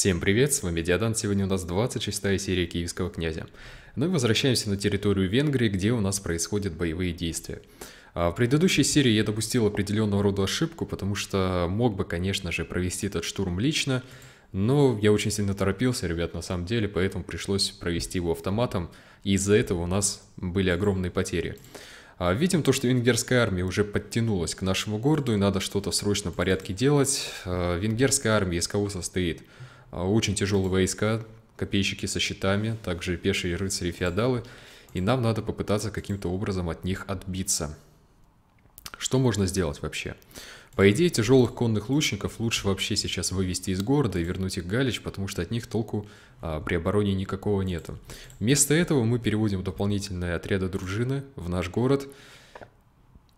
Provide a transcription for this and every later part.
Всем привет, с вами Диадан, сегодня у нас 26 серия Киевского князя. Ну и возвращаемся на территорию Венгрии, где у нас происходят боевые действия. А, в предыдущей серии я допустил определенного рода ошибку, потому что мог бы, конечно же, провести этот штурм лично, но я очень сильно торопился, ребят, на самом деле, поэтому пришлось провести его автоматом, и из-за этого у нас были огромные потери. А, видим то, что венгерская армия уже подтянулась к нашему городу, и надо что-то в срочном порядке делать. А, венгерская армия из кого состоит? А, очень тяжелые войска, копейщики со щитами, также пешие рыцари феодалы, и нам надо попытаться каким-то образом от них отбиться. Что можно сделать вообще? По идее, тяжелых конных лучников лучше вообще сейчас вывести из города и вернуть их Галич, потому что от них толку а, при обороне никакого нету. Вместо этого мы переводим дополнительные отряды дружины в наш город.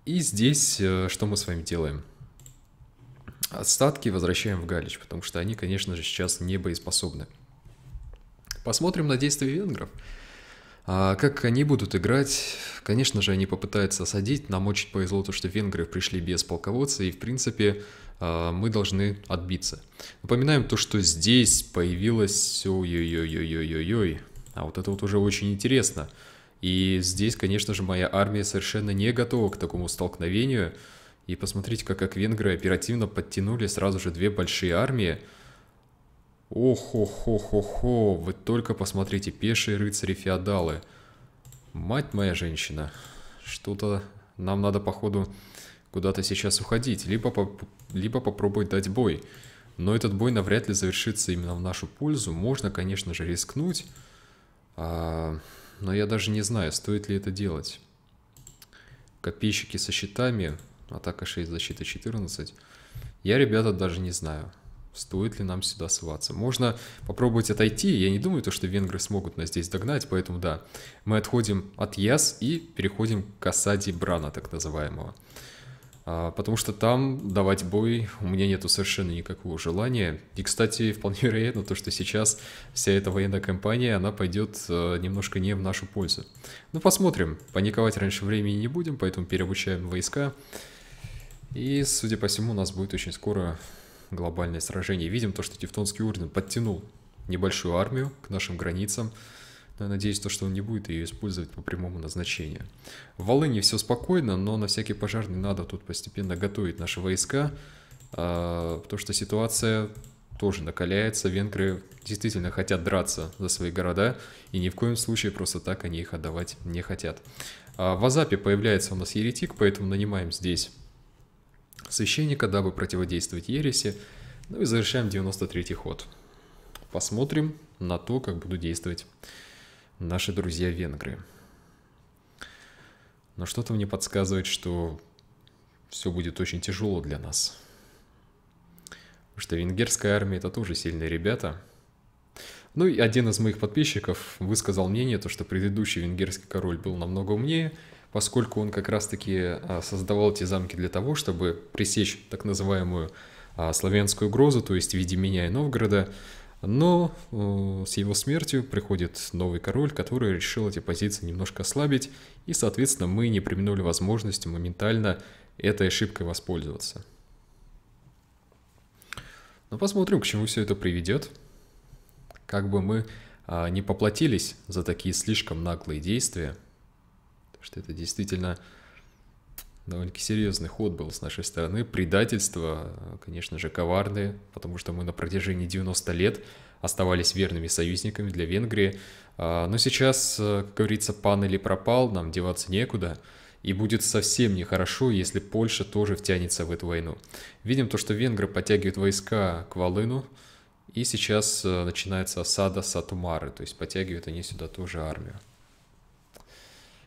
И здесь а, что мы с вами делаем? Остатки возвращаем в Галич, потому что они, конечно же, сейчас не боеспособны. Посмотрим на действия венгров. А как они будут играть? Конечно же, они попытаются осадить. Нам очень повезло то, что венгры пришли без полководца, и, в принципе, а, мы должны отбиться. Напоминаем то, что здесь появилось... Ой-ой-ой-ой-ой-ой. А вот это вот уже очень интересно. И здесь, конечно же, моя армия совершенно не готова к такому столкновению. И посмотрите, как, как венгры оперативно подтянули сразу же две большие армии. Ох-хо-хо-хо-хо, вы только посмотрите, пешие рыцари-феодалы. Мать моя женщина, что-то нам надо, походу, куда-то сейчас уходить, либо, поп либо попробовать дать бой. Но этот бой навряд ли завершится именно в нашу пользу. Можно, конечно же, рискнуть, а... но я даже не знаю, стоит ли это делать. Копейщики со щитами, атака 6, защита 14. Я, ребята, даже не знаю, стоит ли нам сюда соваться. Можно попробовать отойти, я не думаю, то, что венгры смогут нас здесь догнать, поэтому да, мы отходим от Яс и переходим к осаде Брана, так называемого. А, потому что там давать бой у меня нету совершенно никакого желания. И, кстати, вполне вероятно то, что сейчас вся эта военная кампания, она пойдет э, немножко не в нашу пользу. Ну, посмотрим. Паниковать раньше времени не будем, поэтому переобучаем войска. И, судя по всему, у нас будет очень скоро глобальное сражение. Видим то, что Тевтонский орден подтянул небольшую армию к нашим границам. Но я надеюсь, то, что он не будет ее использовать по прямому назначению. В Волыне все спокойно, но на всякий пожарный надо тут постепенно готовить наши войска, а, потому что ситуация тоже накаляется. Венгры действительно хотят драться за свои города, и ни в коем случае просто так они их отдавать не хотят. А, в Азапе появляется у нас еретик, поэтому нанимаем здесь священника, дабы противодействовать ереси. Ну и завершаем 93-й ход. Посмотрим на то, как будут действовать наши друзья-венгры. Но что-то мне подсказывает, что все будет очень тяжело для нас. Потому что венгерская армия это тоже сильные ребята. Ну и один из моих подписчиков высказал мнение, то, что предыдущий венгерский король был намного умнее, поскольку он как раз-таки а, создавал эти замки для того, чтобы пресечь так называемую а, славянскую угрозу, то есть в виде меня и Новгорода. Но э, с его смертью приходит новый король, который решил эти позиции немножко ослабить, и, соответственно, мы не применули возможность моментально этой ошибкой воспользоваться. Но ну, посмотрим, к чему все это приведет. Как бы мы а, не поплатились за такие слишком наглые действия – что это действительно довольно-таки серьезный ход был с нашей стороны. Предательство, конечно же, коварное, потому что мы на протяжении 90 лет оставались верными союзниками для Венгрии. А, но сейчас, э, как говорится, пан или пропал, нам деваться некуда. И будет совсем нехорошо, если Польша тоже втянется в эту войну. Видим то, что венгры подтягивают войска к Волыну, и сейчас э, начинается осада Сатумары, то есть подтягивают они сюда тоже армию.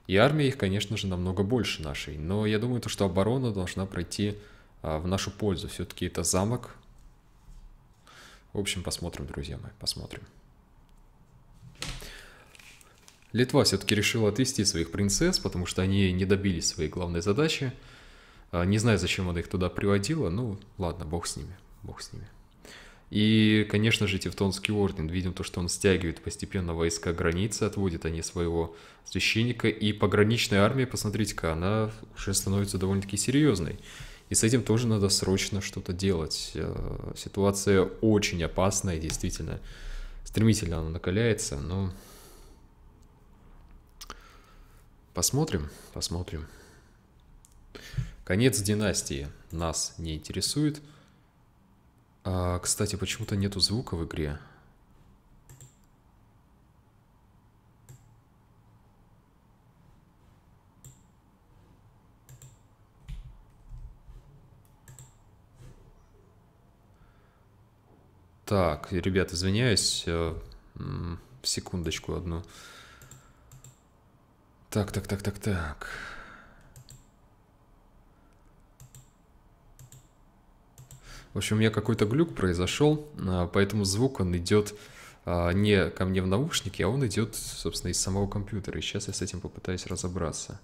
И армия их, конечно же, намного больше нашей. Но я думаю, то, что оборона должна пройти а, в нашу пользу. Все-таки это замок. В общем, посмотрим, друзья мои, посмотрим. Литва все-таки решила отвести своих принцесс, потому что они не добились своей главной задачи. А, не знаю, зачем она их туда приводила, ну ладно, бог с ними, бог с ними. И, конечно же, Тевтонский орден. Видим то, что он стягивает постепенно войска границы, отводит они своего священника. И пограничная армия, посмотрите-ка, она уже становится довольно-таки серьезной. И с этим тоже надо срочно что-то делать. Э, ситуация очень опасная, действительно. Стремительно она накаляется, но... Посмотрим, посмотрим. Конец династии нас не интересует. А, кстати, почему-то нету звука в игре. Так, ребят, извиняюсь, э, секундочку одну. Так, так, так, так, так. В общем, у меня какой-то глюк произошел, а, поэтому звук, он идет а, не ко мне в наушники, а он идет, собственно, из самого компьютера. И сейчас я с этим попытаюсь разобраться.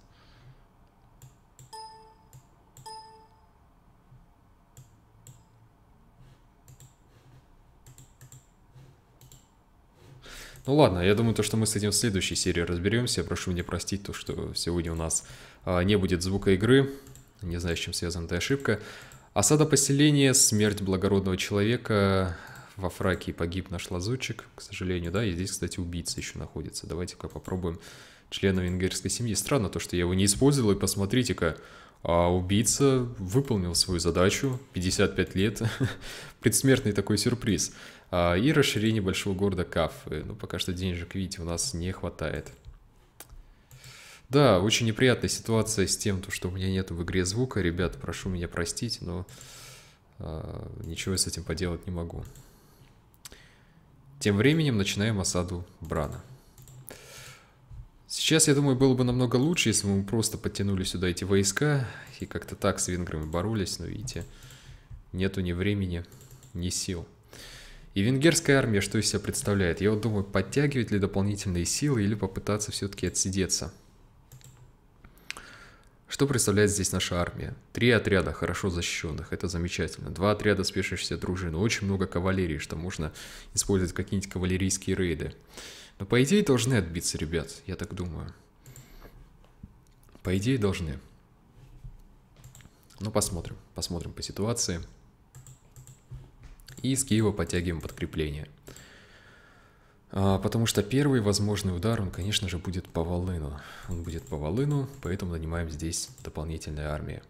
Ну ладно, я думаю, то, что мы с этим в следующей серии разберемся. прошу меня простить то, что сегодня у нас а, не будет звука игры. Не знаю, с чем связана эта ошибка. Осада поселения, смерть благородного человека. Во Фракии погиб наш лазутчик, к сожалению, да. И здесь, кстати, убийца еще находится. Давайте-ка попробуем члена венгерской семьи. Странно то, что я его не использовал, и посмотрите-ка, а убийца выполнил свою задачу, 55 лет, предсмертный такой сюрприз. А, и расширение большого города Кафы. Ну, пока что денежек, видите, у нас не хватает. Да, очень неприятная ситуация с тем, что у меня нет в игре звука. Ребят, прошу меня простить, но э, ничего с этим поделать не могу. Тем временем начинаем осаду Брана. Сейчас, я думаю, было бы намного лучше, если бы мы просто подтянули сюда эти войска и как-то так с венграми боролись, но видите, нету ни времени, ни сил. И венгерская армия что из себя представляет? Я вот думаю, подтягивать ли дополнительные силы или попытаться все-таки отсидеться. Что представляет здесь наша армия? Три отряда хорошо защищенных, это замечательно. Два отряда спешащихся дружин, очень много кавалерии, что можно использовать какие-нибудь кавалерийские рейды. Но по идее должны отбиться, ребят, я так думаю. По идее должны. Но ну, посмотрим, посмотрим по ситуации. И из Киева подтягиваем подкрепление. А, потому что первый возможный удар, он, конечно же, будет по Волыну. Он будет по Волыну, поэтому нанимаем здесь дополнительные армии.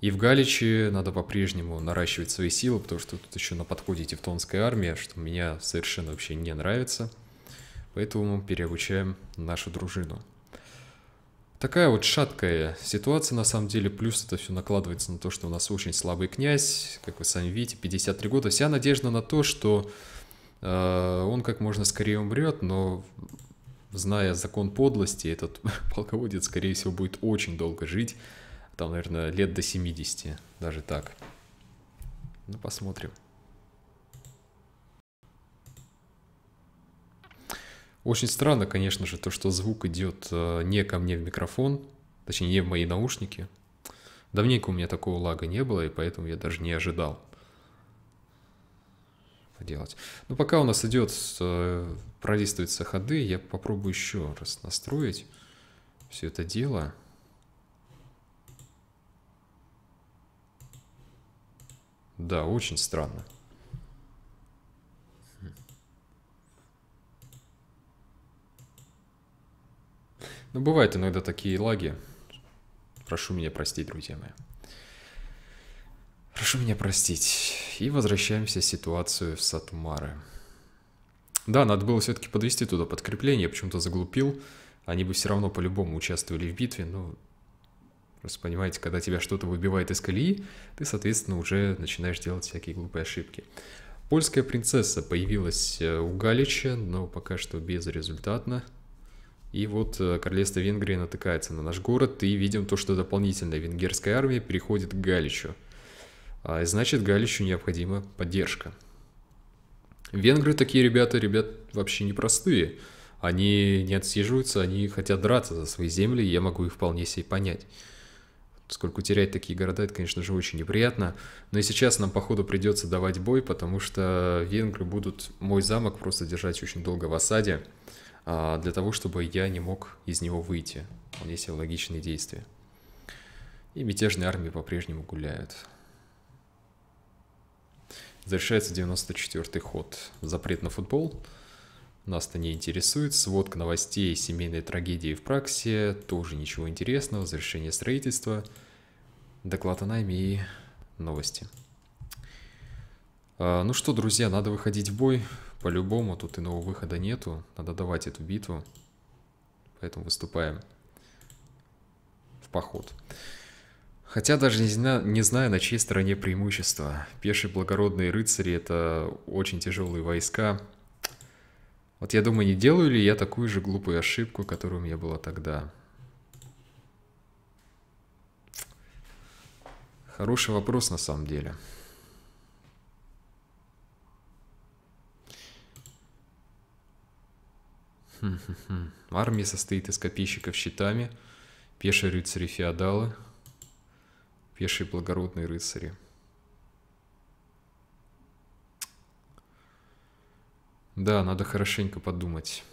И в Галичи надо по-прежнему наращивать свои силы, потому что тут еще на подходе тевтонская армия, что меня совершенно вообще не нравится. Поэтому переобучаем нашу дружину. Такая вот шаткая ситуация на самом деле, плюс это все накладывается на то, что у нас очень слабый князь, как вы сами видите, 53 года. Вся надежда на то, что Э, он как можно скорее умрет, но зная закон подлости, этот полководец, скорее всего, будет очень долго жить, там, наверное, лет до 70, даже так. Ну, посмотрим. Очень странно, конечно же, то, что звук идет э, не ко мне в микрофон, точнее, не в мои наушники. Давненько у меня такого лага не было, и поэтому я даже не ожидал это делать. Но пока у нас идет, э, пролистываются ходы, я попробую еще раз настроить все это дело. Да, очень странно. Ну, бывают иногда такие лаги. Прошу меня простить, друзья мои. Прошу меня простить. И возвращаемся в ситуацию в Сатмары. Да, надо было все-таки подвести туда подкрепление, почему-то заглупил. Они бы все равно по-любому участвовали в битве, но... Просто понимаете, когда тебя что-то выбивает из колеи, ты, соответственно, уже начинаешь делать всякие глупые ошибки. Польская принцесса появилась э, у Галича, но пока что безрезультатно. И вот э, королевство Венгрии натыкается на наш город, и видим то, что дополнительная венгерская армия переходит к Галичу – а, значит, Галичу необходима поддержка. Венгры такие ребята, ребят вообще непростые. Они не отсиживаются, они хотят драться за свои земли, и я могу их вполне себе понять. Сколько терять такие города, это, конечно же, очень неприятно. Но и сейчас нам, походу, придется давать бой, потому что венгры будут мой замок просто держать очень долго в осаде, а, для того, чтобы я не мог из него выйти. Вполне себе логичные действия. И мятежные армии по-прежнему гуляют. Завершается 94-й ход. Запрет на футбол. Нас-то не интересует. Сводка новостей семейной трагедии в Праксе. Тоже ничего интересного. Завершение строительства. Доклад о найме и новости. А, ну что, друзья, надо выходить в бой. По-любому, тут иного выхода нету. Надо давать эту битву. Поэтому выступаем в поход. Хотя даже не, зна не знаю, на чьей стороне преимущество. Пешие благородные рыцари — это очень тяжелые войска. Вот я думаю, не делаю ли я такую же глупую ошибку, которая у меня была тогда. Хороший вопрос на самом деле. Армия состоит из копейщиков щитами, пешие рыцари-феодалы — пешие благородные рыцари. Да, надо хорошенько подумать.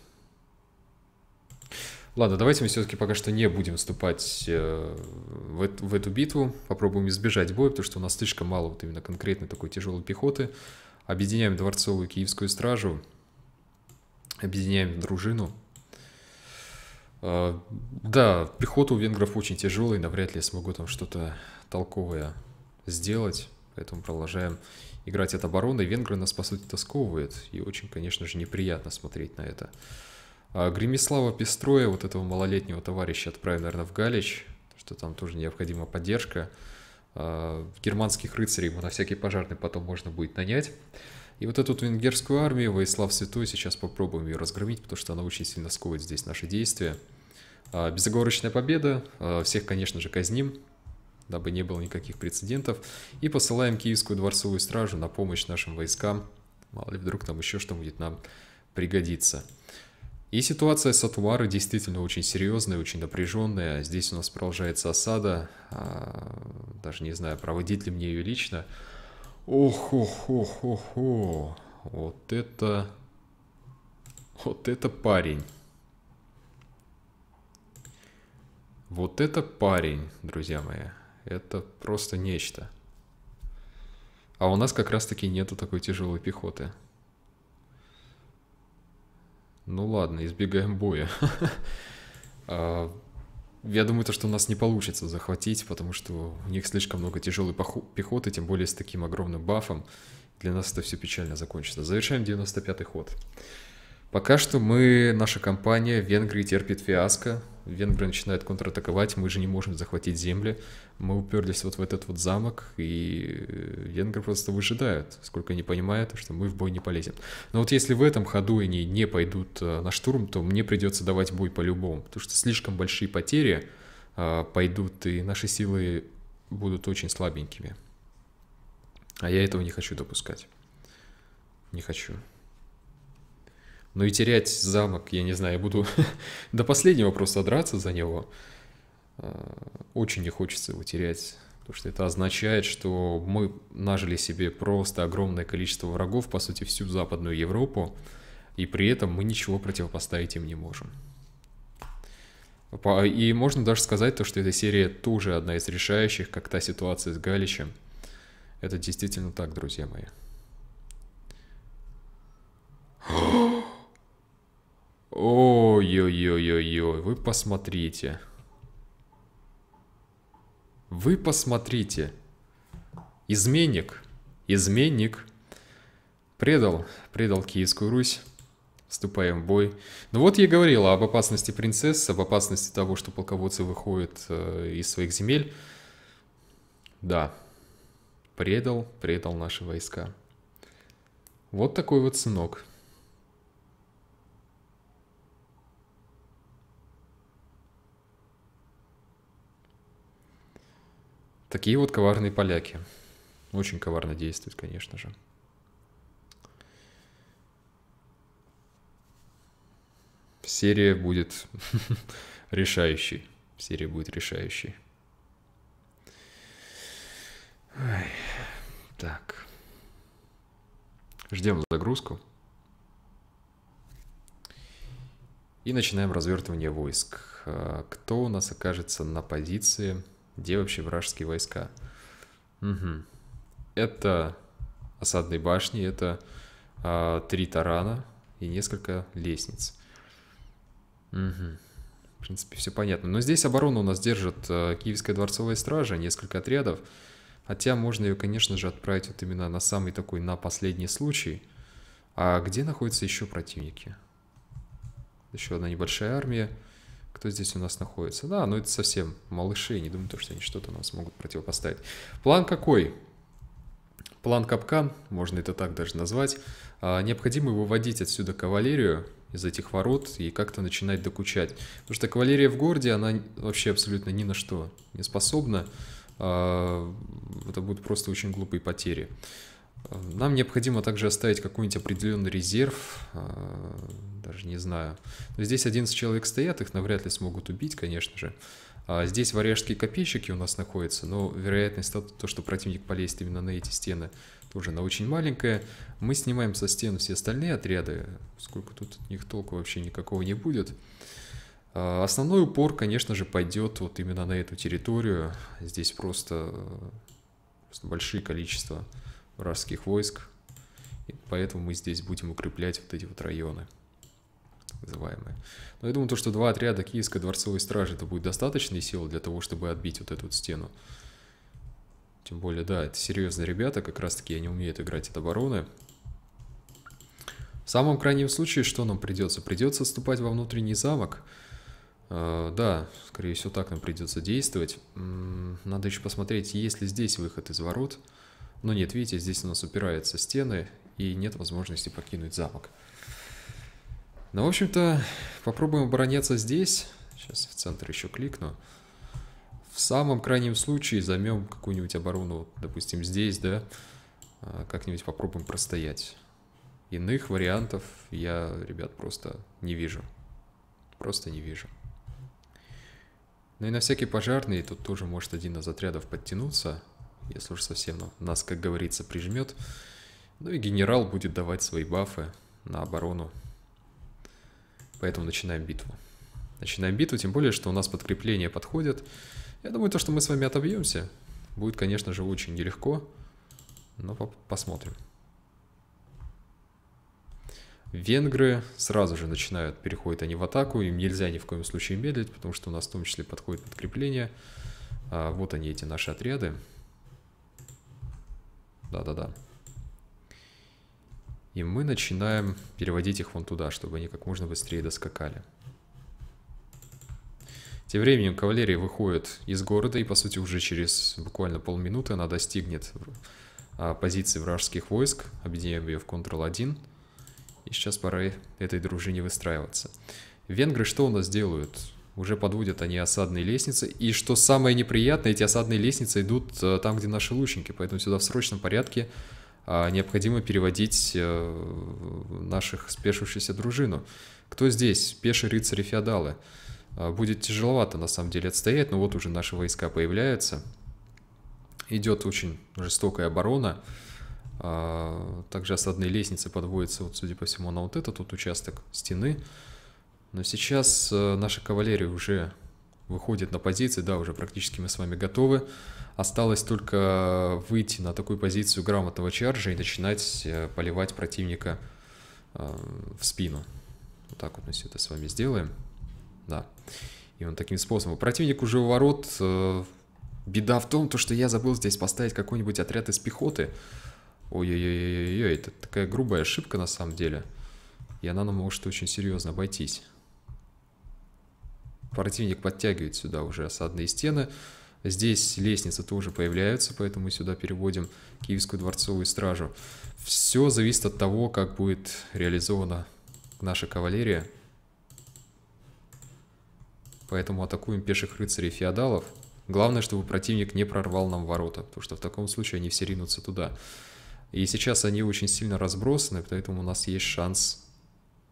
Ладно, давайте мы все-таки пока что не будем вступать э, в, в эту битву. Попробуем избежать боя, потому что у нас слишком мало вот именно конкретной такой тяжелой пехоты. Объединяем дворцовую киевскую стражу. Объединяем дружину. А, да, приход венгров очень тяжелый, навряд ли я смогу там что-то толковое сделать, поэтому продолжаем играть от обороны. Венгры нас, по сути, тосковывают, и очень, конечно же, неприятно смотреть на это. А, Гремислава Пестроя, вот этого малолетнего товарища, отправим, наверное, в Галич, что там тоже необходима поддержка. А, германских рыцарей мы на всякий пожарный потом можно будет нанять. И вот эту венгерскую армию Воислав Святой сейчас попробуем ее разгромить, потому что она очень сильно сковывает здесь наши действия. А, безоговорочная победа. А, всех, конечно же, казним, дабы не было никаких прецедентов. И посылаем Киевскую дворцовую стражу на помощь нашим войскам. Мало ли вдруг там еще что будет нам пригодиться. И ситуация с Атуары действительно очень серьезная, очень напряженная. Здесь у нас продолжается осада. А, даже не знаю, проводить ли мне ее лично. Ох-ох-ох-ох-ох. Вот это... Вот это парень. Вот это парень, друзья мои. Это просто нечто. А у нас как раз-таки нету такой тяжелой пехоты. Ну ладно, избегаем боя. А, я думаю, то, что у нас не получится захватить, потому что у них слишком много тяжелой пехоты, тем более с таким огромным бафом. Для нас это все печально закончится. Завершаем 95-й ход. Пока что мы, наша компания в Венгрии терпит фиаско. Венгры начинают контратаковать, мы же не можем захватить земли. Мы уперлись вот в этот вот замок, и э, венгры просто выжидают, сколько они понимают, что мы в бой не полезем. Но вот если в этом ходу они не пойдут э, на штурм, то мне придется давать бой по-любому, потому что слишком большие потери а, пойдут, и наши силы будут очень слабенькими. А я этого не хочу допускать. Не хочу. Но ну и терять замок, я не знаю, я буду до последнего просто драться за него. А, очень не хочется его терять. Потому что это означает, что мы нажили себе просто огромное количество врагов, по сути, всю Западную Европу, и при этом мы ничего противопоставить им не можем. И можно даже сказать то, что эта серия тоже одна из решающих, как та ситуация с Галичем. Это действительно так, друзья мои. А! Ой-ой-ой-ой-ой, вы посмотрите. Вы посмотрите. Изменник, изменник. Предал, предал Киевскую Русь. Вступаем в бой. Ну вот я и говорил об опасности принцесс, об опасности того, что полководцы выходят э, из своих земель. Да, предал, предал наши войска. Вот такой вот сынок. Такие вот коварные поляки. Очень коварно действуют, конечно же. Серия будет решающей. Серия будет решающей. Ой. Так. Ждем загрузку. И начинаем развертывание войск. А, кто у нас окажется на позиции? Где вообще вражеские войска? Угу. Это осадные башни, это а, три тарана и несколько лестниц. Угу. В принципе, все понятно. Но здесь оборону у нас держит а, Киевская дворцовая стража, несколько отрядов. Хотя можно ее, конечно же, отправить вот именно на самый такой, на последний случай. А где находятся еще противники? Еще одна небольшая армия кто здесь у нас находится. Да, но это совсем малыши, не думаю, что они что-то нам смогут противопоставить. План какой? План капкан, можно это так даже назвать. А, необходимо выводить отсюда кавалерию из этих ворот и как-то начинать докучать. Потому что кавалерия в городе, она вообще абсолютно ни на что не способна. А, это будут просто очень глупые потери. Нам необходимо также оставить какой-нибудь определенный резерв, а, даже не знаю. Но здесь 11 человек стоят, их навряд ли смогут убить, конечно же. А здесь варяжские копейщики у нас находятся, но вероятность того, что противник полезет именно на эти стены, тоже она очень маленькая. Мы снимаем со стен все остальные отряды, сколько тут от них толку вообще никакого не будет. А, основной упор, конечно же, пойдет вот именно на эту территорию. Здесь просто, э, просто большие количества вражеских войск. И поэтому мы здесь будем укреплять вот эти вот районы называемые. Но я думаю, то, что два отряда Киевской дворцовой стражи, это будет достаточной силы для того, чтобы отбить вот эту вот стену. Тем более, да, это серьезные ребята, как раз таки они умеют играть от обороны. В самом крайнем случае, что нам придется? Придется отступать во внутренний замок. А, да, скорее всего, так нам придется действовать. Надо еще посмотреть, есть ли здесь выход из ворот. Но нет, видите, здесь у нас упираются стены, и нет возможности покинуть замок. Ну, в общем-то, попробуем обороняться здесь. Сейчас в центр еще кликну. В самом крайнем случае займем какую-нибудь оборону, вот, допустим, здесь, да, а, как-нибудь попробуем простоять. Иных вариантов я, ребят, просто не вижу. Просто не вижу. Ну и на всякий пожарный тут тоже может один из отрядов подтянуться если уж совсем нас, как говорится, прижмет. Ну и генерал будет давать свои бафы на оборону. Поэтому начинаем битву. Начинаем битву, тем более, что у нас подкрепления подходят. Я думаю, то, что мы с вами отобьемся, будет, конечно же, очень нелегко. Но по посмотрим. Венгры сразу же начинают, переходят они в атаку. Им нельзя ни в коем случае медлить, потому что у нас в том числе подходит подкрепление. А вот они, эти наши отряды. Да-да-да. И мы начинаем переводить их вон туда, чтобы они как можно быстрее доскакали. Тем временем кавалерия выходит из города, и, по сути, уже через буквально полминуты она достигнет а, позиции вражеских войск. Объединяем ее в Ctrl-1. И сейчас пора этой дружине выстраиваться. Венгры что у нас делают? уже подводят они осадные лестницы. И что самое неприятное, эти осадные лестницы идут э, там, где наши лучники, поэтому сюда в срочном порядке а, необходимо переводить э, наших спешившуюся дружину. Кто здесь? Пешие рыцари феодалы. А, будет тяжеловато на самом деле отстоять, но вот уже наши войска появляются. Идет очень жестокая оборона. А, также осадные лестницы подводятся, вот, судя по всему, на вот этот вот участок стены. Но сейчас э, наша кавалерия уже выходит на позиции, да, уже практически мы с вами готовы. Осталось только выйти на такую позицию грамотного чаржа и начинать э, поливать противника э, в спину. Вот так вот мы все это с вами сделаем. Да. И он таким способом. Противник уже у ворот. Беда в том, то, что я забыл здесь поставить какой-нибудь отряд из пехоты. ой ой Ой-ой-ой, это такая грубая ошибка на самом деле. И она нам может очень серьезно обойтись противник подтягивает сюда уже осадные стены. Здесь лестницы тоже появляются, поэтому мы сюда переводим Киевскую дворцовую стражу. Все зависит от того, как будет реализована наша кавалерия. Поэтому атакуем пеших рыцарей феодалов. Главное, чтобы противник не прорвал нам ворота, потому что в таком случае они все ринутся туда. И сейчас они очень сильно разбросаны, поэтому у нас есть шанс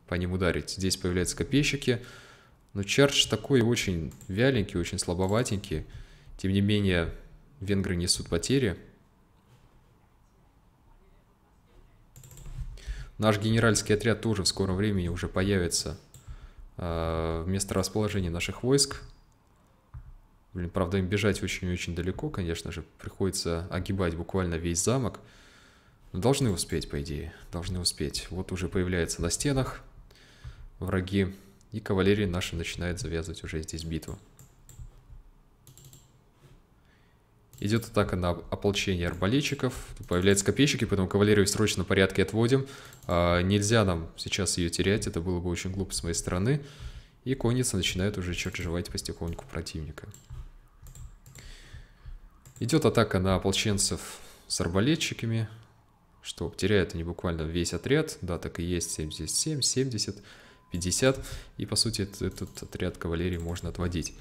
по ним ударить. Здесь появляются копейщики. Копейщики. Но Чардж такой очень вяленький, очень слабоватенький. Тем не менее, венгры несут потери. Наш генеральский отряд тоже в скором времени уже появится э, вместо расположения наших войск. Блин, правда, им бежать очень-очень далеко, конечно же. Приходится огибать буквально весь замок. Но должны успеть, по идее. Должны успеть. Вот уже появляется на стенах враги. И кавалерия наша начинает завязывать уже здесь битву. Идет атака на ополчение арбалетчиков. Тут появляются копейщики, поэтому кавалерию в порядке отводим. А, нельзя нам сейчас ее терять, это было бы очень глупо с моей стороны. И конница начинает уже чержевать потихоньку противника. Идет атака на ополченцев с арбалетчиками. Что, теряют они буквально весь отряд. Да, так и есть 77, 70. 50, и, по сути, этот отряд кавалерии можно отводить.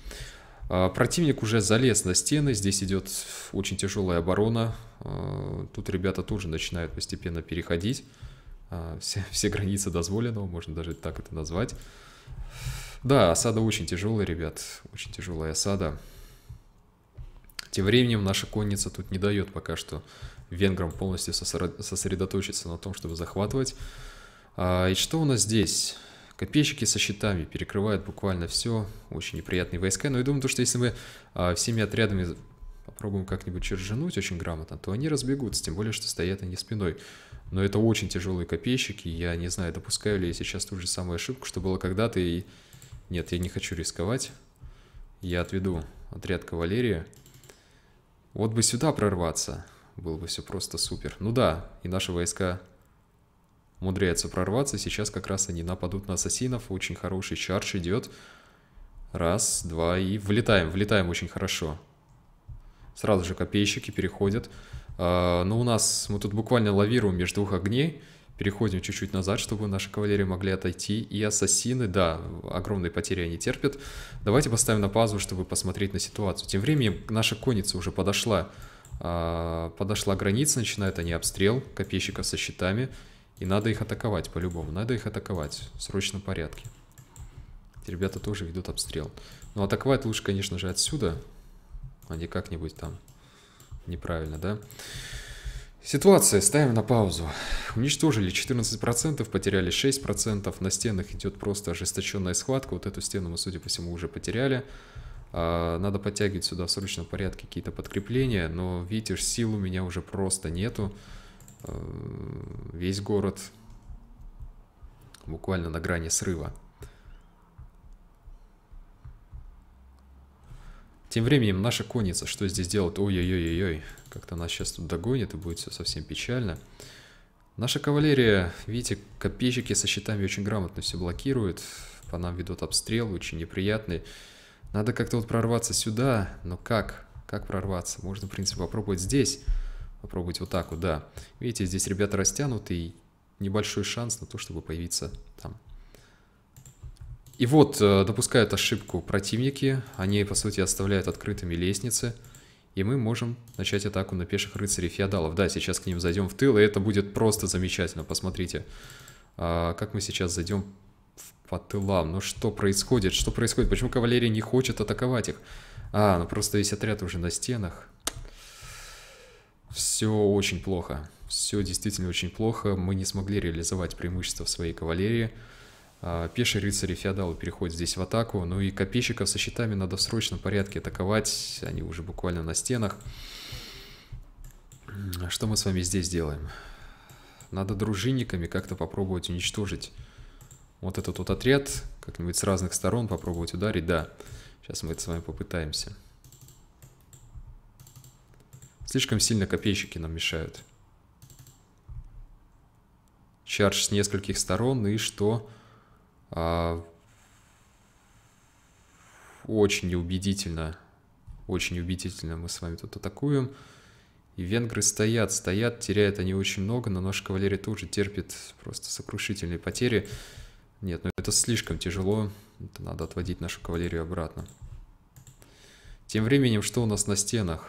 А, противник уже залез на стены, здесь идет очень тяжелая оборона. А, тут ребята тоже начинают постепенно переходить. А, все, все границы дозволенного, можно даже так это назвать. Да, осада очень тяжелая, ребят, очень тяжелая осада. Тем временем наша конница тут не дает пока что венграм полностью сосредоточиться на том, чтобы захватывать. И что у нас здесь? Копейщики со щитами перекрывают буквально все. Очень неприятные войска. Но я думаю, то, что если мы а, всеми отрядами попробуем как-нибудь чержануть очень грамотно, то они разбегутся, тем более, что стоят они спиной. Но это очень тяжелые копейщики, я не знаю, допускаю ли я сейчас ту же самую ошибку, что было когда-то, и... Нет, я не хочу рисковать. Я отведу отряд кавалерии. Вот бы сюда прорваться, было бы все просто супер. Ну да, и наши войска умудряется прорваться. Сейчас как раз они нападут на ассасинов. Очень хороший чарш идет. Раз, два и влетаем. Влетаем очень хорошо. Сразу же копейщики переходят. А, но ну, у нас мы тут буквально лавируем между двух огней. Переходим чуть-чуть назад, чтобы наши кавалерии могли отойти. И ассасины, да, огромные потери они терпят. Давайте поставим на пазу, чтобы посмотреть на ситуацию. Тем временем наша конница уже подошла. А, подошла граница, начинают они обстрел копейщиков со щитами. И надо их атаковать по-любому. Надо их атаковать в срочном порядке. Эти ребята тоже ведут обстрел. Но ну, атаковать лучше, конечно же, отсюда, а не как-нибудь там неправильно, да? Ситуация. Ставим на паузу. Уничтожили 14%, потеряли 6%. На стенах идет просто ожесточенная схватка. Вот эту стену мы, судя по всему, уже потеряли. А, надо подтягивать сюда в срочном порядке какие-то подкрепления, но, видишь, сил у меня уже просто нету. Э, весь город буквально на грани срыва. Тем временем наша конница, что здесь делать? Ой-ой-ой-ой, как-то нас сейчас тут догонит и будет все совсем печально. Наша кавалерия, видите, копейщики со щитами очень грамотно все блокируют. По нам ведут обстрел, очень неприятный. Надо как-то вот прорваться сюда, но как? Как прорваться? Можно, в принципе, попробовать здесь. Попробовать вот так вот, да. Видите, здесь ребята растянуты, и небольшой шанс на то, чтобы появиться там. И вот э, допускают ошибку противники, они, по сути, оставляют открытыми лестницы, и мы можем начать атаку на пеших рыцарей феодалов. Да, сейчас к ним зайдем в тыл, и это будет просто замечательно, посмотрите. А, как мы сейчас зайдем по тылам, ну что происходит, что происходит, почему кавалерия не хочет атаковать их? А, ну просто весь отряд уже на стенах все очень плохо. Все действительно очень плохо. Мы не смогли реализовать преимущество в своей кавалерии. А, Пешие рыцари феодалы переходят здесь в атаку. Ну и копейщиков со щитами надо в срочном порядке атаковать. Они уже буквально на стенах. А что мы с вами здесь делаем? Надо дружинниками как-то попробовать уничтожить вот этот вот отряд. Как-нибудь с разных сторон попробовать ударить, да. Сейчас мы это с вами попытаемся. Слишком сильно копейщики нам мешают. Чардж с нескольких сторон, и что? А... Очень неубедительно, Очень убедительно мы с вами тут атакуем. И венгры стоят, стоят, теряют они очень много, но наша кавалерия тоже терпит просто сокрушительные потери. Нет, ну это слишком тяжело, это надо отводить нашу кавалерию обратно. Тем временем, что у нас на стенах?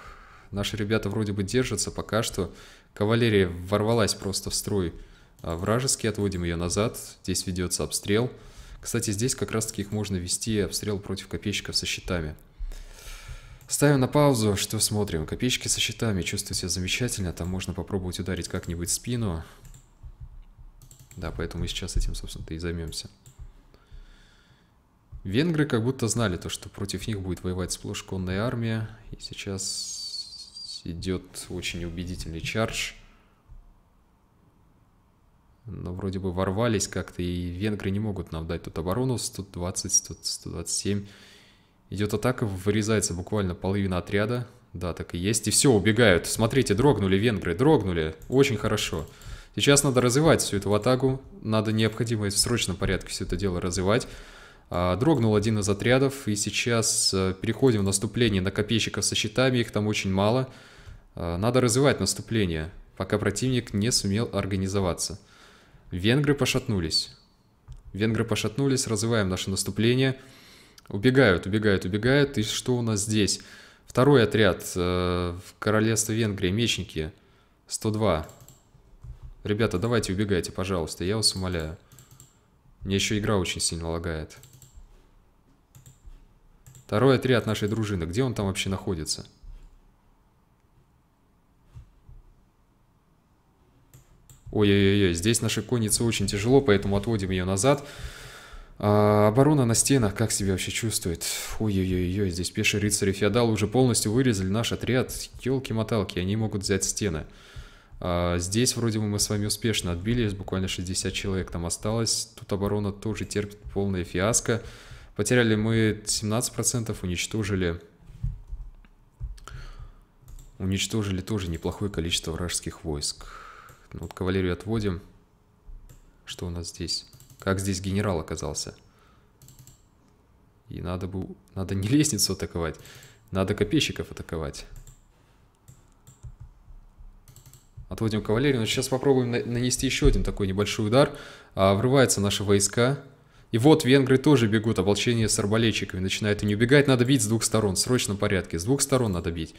Наши ребята вроде бы держатся пока что. Кавалерия ворвалась просто в строй а, вражеский, отводим ее назад. Здесь ведется обстрел. Кстати, здесь как раз таки их можно вести, обстрел против копейщиков со щитами. Ставим на паузу, что смотрим. Копейщики со щитами, чувствую себя замечательно. Там можно попробовать ударить как-нибудь спину. Да, поэтому мы сейчас этим, собственно-то, и займемся. Венгры как будто знали то, что против них будет воевать сплошь конная армия. И сейчас идет очень убедительный чардж. Но вроде бы ворвались как-то, и венгры не могут нам дать тут оборону. 120, 127. Идет атака, вырезается буквально половина отряда. Да, так и есть. И все, убегают. Смотрите, дрогнули венгры, дрогнули. Очень хорошо. Сейчас надо развивать всю эту атаку. Надо необходимо в срочном порядке все это дело развивать. А, дрогнул один из отрядов, и сейчас э, переходим в наступление на копейщиков со щитами, их там очень мало. Э, надо развивать наступление, пока противник не сумел организоваться. Венгры пошатнулись. Венгры пошатнулись, развиваем наше наступление. Убегают, убегают, убегают. И что у нас здесь? Второй отряд э, в королевстве Венгрии, мечники, 102. Ребята, давайте убегайте, пожалуйста, я вас умоляю. Мне еще игра очень сильно лагает. Второй отряд нашей дружины, где он там вообще находится? Ой-ой-ой, здесь наша конница очень тяжело, поэтому отводим ее назад. А, оборона на стенах, как себя вообще чувствует? Ой-ой-ой, здесь пешие рыцари феодалы уже полностью вырезали наш отряд. Елки-моталки, они могут взять стены. А, здесь вроде бы мы с вами успешно отбились, буквально 60 человек там осталось. Тут оборона тоже терпит полное фиаско. Потеряли мы 17%, уничтожили... Уничтожили тоже неплохое количество вражеских войск. Ну, кавалерию отводим. Что у нас здесь? Как здесь генерал оказался? И надо бы... Надо не лестницу атаковать. Надо копейщиков атаковать. Отводим кавалерию. Но сейчас попробуем нанести еще один такой небольшой удар. А, врываются наши войска. И вот венгры тоже бегут, ополчение с арбалетчиками. Начинает и не убегать, надо бить с двух сторон, в срочном порядке. С двух сторон надо бить.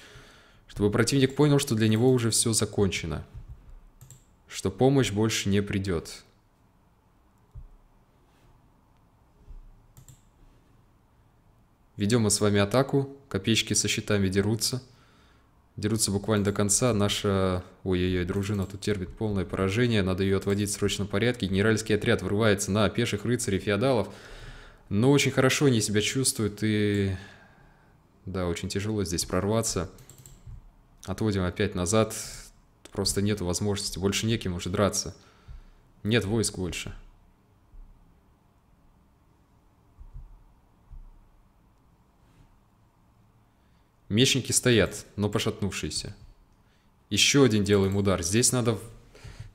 Чтобы противник понял, что для него уже все закончено что помощь больше не придет. Ведем мы с вами атаку, копеечки со щитами дерутся. Дерутся буквально до конца, наша... Ой-ой-ой, дружина тут терпит полное поражение, надо ее отводить в срочном порядке. Генеральский отряд врывается на пеших рыцарей, феодалов, но очень хорошо они себя чувствуют и... Да, очень тяжело здесь прорваться. Отводим опять назад, Просто нет возможности, больше неким уже драться. Нет войск больше. Мечники стоят, но пошатнувшиеся. Еще один делаем удар. Здесь надо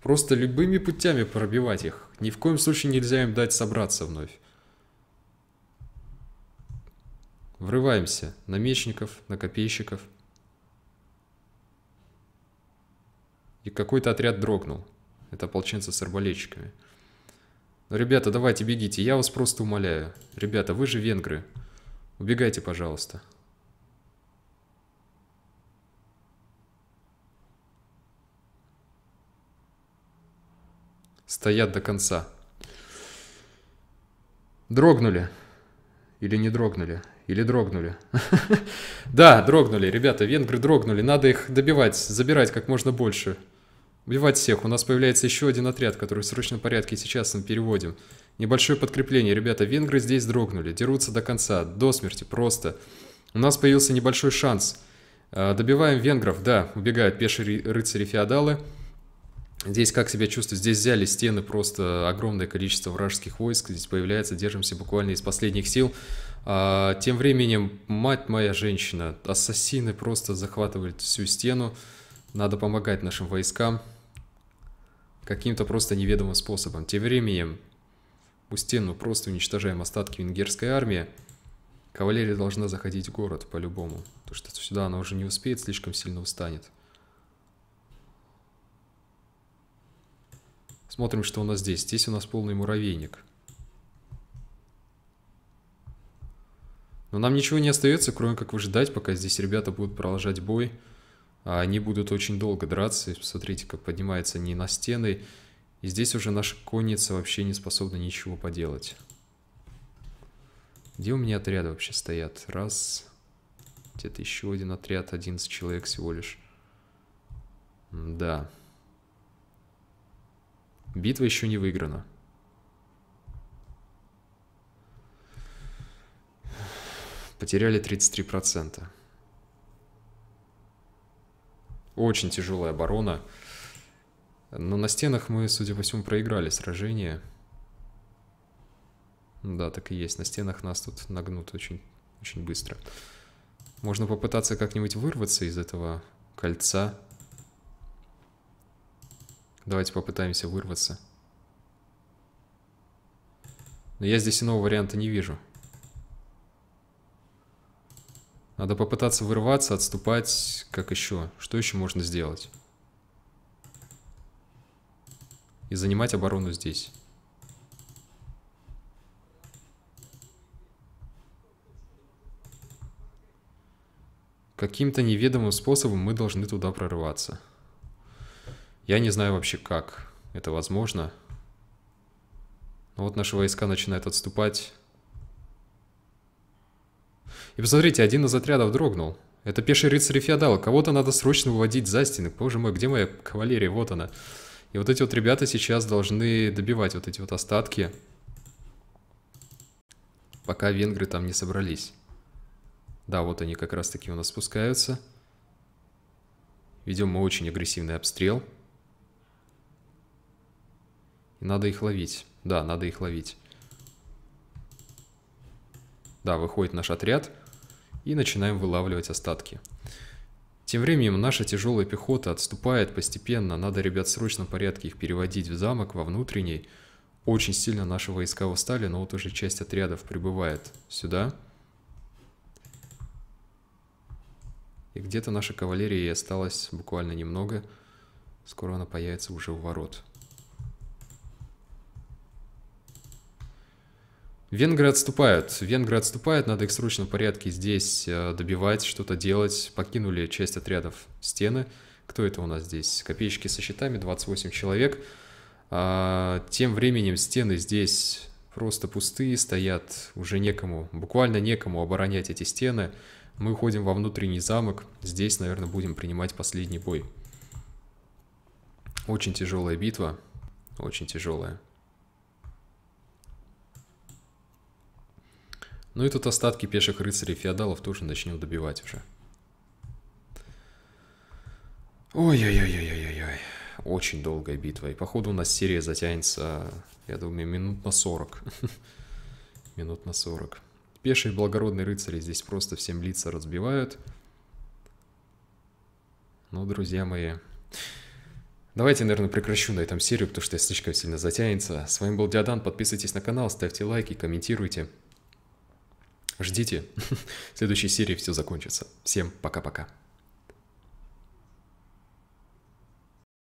просто любыми путями пробивать их. Ни в коем случае нельзя им дать собраться вновь. Врываемся на мечников, на копейщиков. какой-то отряд дрогнул. Это ополченцы с арбалетчиками. Но, ребята, давайте бегите, я вас просто умоляю. Ребята, вы же венгры. Убегайте, пожалуйста. Стоят до конца. Дрогнули. Или не дрогнули. Или дрогнули. Да, дрогнули. Ребята, венгры дрогнули. Надо их добивать, забирать как можно больше. Убивать всех. У нас появляется еще один отряд, который в срочном порядке сейчас мы переводим. Небольшое подкрепление. Ребята, венгры здесь дрогнули. Дерутся до конца. До смерти. Просто. У нас появился небольшой шанс. А, добиваем венгров. Да, убегают пешие рыцари-феодалы. Здесь как себя чувствую? Здесь взяли стены, просто огромное количество вражеских войск. Здесь появляется, держимся буквально из последних сил. А, тем временем, мать моя женщина, ассасины просто захватывают всю стену. Надо помогать нашим войскам каким-то просто неведомым способом. Тем временем, у пустену просто уничтожаем остатки венгерской армии. Кавалерия должна заходить в город по-любому. Потому что сюда она уже не успеет, слишком сильно устанет. Смотрим, что у нас здесь. Здесь у нас полный муравейник. Но нам ничего не остается, кроме как выжидать, пока здесь ребята будут продолжать бой. А они будут очень долго драться. Смотрите, как поднимается не на стены. И здесь уже наша конница вообще не способна ничего поделать. Где у меня отряды вообще стоят? Раз. Где-то еще один отряд, 11 человек всего лишь. Да. Битва еще не выиграна. Потеряли 33%. Очень тяжелая оборона. Но на стенах мы, судя по всему, проиграли сражение. Да, так и есть. На стенах нас тут нагнут очень, очень быстро. Можно попытаться как-нибудь вырваться из этого кольца. Давайте попытаемся вырваться. Но я здесь иного варианта не вижу. Надо попытаться вырваться, отступать. Как еще? Что еще можно сделать? И занимать оборону здесь. Каким-то неведомым способом мы должны туда прорываться. Я не знаю вообще, как это возможно. Но вот наши войска начинают отступать. И посмотрите, один из отрядов дрогнул. Это пешие рыцари феодала. Кого-то надо срочно выводить за стены. Боже мой, где моя кавалерия? Вот она. И вот эти вот ребята сейчас должны добивать вот эти вот остатки. Пока венгры там не собрались. Да, вот они как раз таки у нас спускаются. Ведем мы очень агрессивный обстрел. И надо их ловить. Да, надо их ловить. Да, выходит наш отряд и начинаем вылавливать остатки. Тем временем наша тяжелая пехота отступает постепенно. Надо, ребят, в срочном порядке их переводить в замок, во внутренний. Очень сильно наши войска устали, но вот уже часть отрядов прибывает сюда. И где-то наша кавалерия осталась буквально немного. Скоро она появится уже у ворот. Венгры отступают. Венгры отступают, надо их срочно в порядке здесь э, добивать, что-то делать. Покинули часть отрядов стены. Кто это у нас здесь? Копеечки со щитами, 28 человек. А, тем временем стены здесь просто пустые стоят, уже некому, буквально некому оборонять эти стены. Мы уходим во внутренний замок, здесь, наверное, будем принимать последний бой. Очень тяжелая битва, очень тяжелая. Ну и тут остатки пеших рыцарей феодалов тоже начнем добивать уже. Ой-ой-ой-ой-ой-ой. Очень долгая битва. И походу у нас серия затянется, я думаю, минут на 40. минут на 40. Пешие благородные рыцари здесь просто всем лица разбивают. Ну, друзья мои... Давайте, наверное, прекращу на этом серию, потому что я слишком сильно затянется. С вами был Диадан, подписывайтесь на канал, ставьте лайки, комментируйте. Ждите. В следующей серии все закончится. Всем пока-пока.